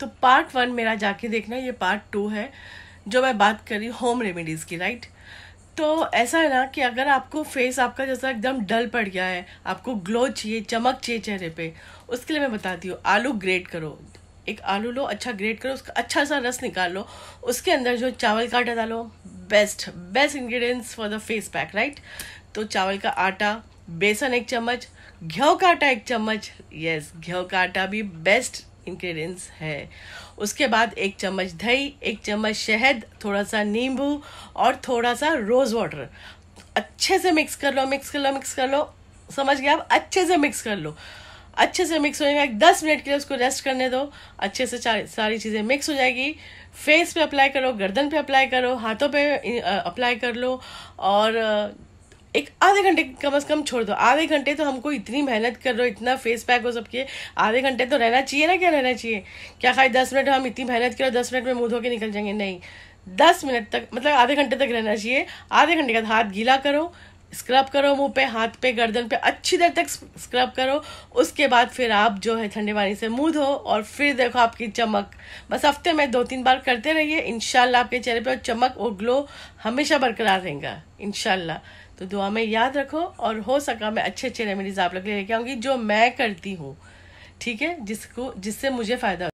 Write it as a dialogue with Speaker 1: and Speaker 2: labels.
Speaker 1: तो part one मेरा जाके देखना ये पार्ट टू है जो मैं बात कर रही होम रेमेडीज़ की राइट तो ऐसा है ना कि अगर आपको फेस आपका जैसा एकदम डल पड़ गया है आपको ग्लो चाहिए चमक चाहिए चेहरे पे उसके लिए मैं बताती हूँ आलू ग्रेट करो एक आलू लो अच्छा ग्रेट करो उसका अच्छा सा रस निकाल लो उसके अंदर जो चावल का आटा डालो best best ingredients for the face pack right तो चावल का आटा बेसन एक चम्मच घी का आटा एक चम्मच यस घ्यो का आटा भी बेस्ट इंग्रेडिएंट्स है उसके बाद एक चम्मच दही एक चम्मच शहद थोड़ा सा नींबू और थोड़ा सा रोज़ वाटर अच्छे से मिक्स कर लो मिक्स कर लो मिक्स कर लो समझ गए आप अच्छे से मिक्स कर लो अच्छे से मिक्स हो जाएगा दस मिनट के लिए उसको रेस्ट करने दो अच्छे से सारी चीज़ें मिक्स हो जाएगी फेस पे अप्लाई करो गर्दन पे अप्लाई करो हाथों पे अप्लाई कर लो और एक आधे घंटे कम से कम छोड़ दो आधे घंटे तो हमको इतनी मेहनत कर रहे हो इतना फेस पैक हो सबके आधे घंटे तो रहना चाहिए ना क्या रहना चाहिए क्या खाई दस मिनट हम इतनी मेहनत करो दस मिनट में मुँह धो के निकल जाएंगे नहीं दस मिनट तक मतलब आधे घंटे तक रहना चाहिए आधे घंटे का हाथ गीला करो स्क्रब करो मुंह पे हाथ पे गर्दन पे अच्छी देर तक स्क्रब करो उसके बाद फिर आप जो है ठंडे पानी से मुंह धो और फिर देखो आपकी चमक बस हफ्ते में दो तीन बार करते रहिए इनशाला आपके चेहरे पे और चमक और ग्लो हमेशा बरकरार रहेगा इनशाला तो दुआ में याद रखो और हो सका मैं अच्छे अच्छे रेमेडीज आप लोग लेके आऊँगी जो मैं करती हूँ ठीक है जिसको जिससे मुझे फ़ायदा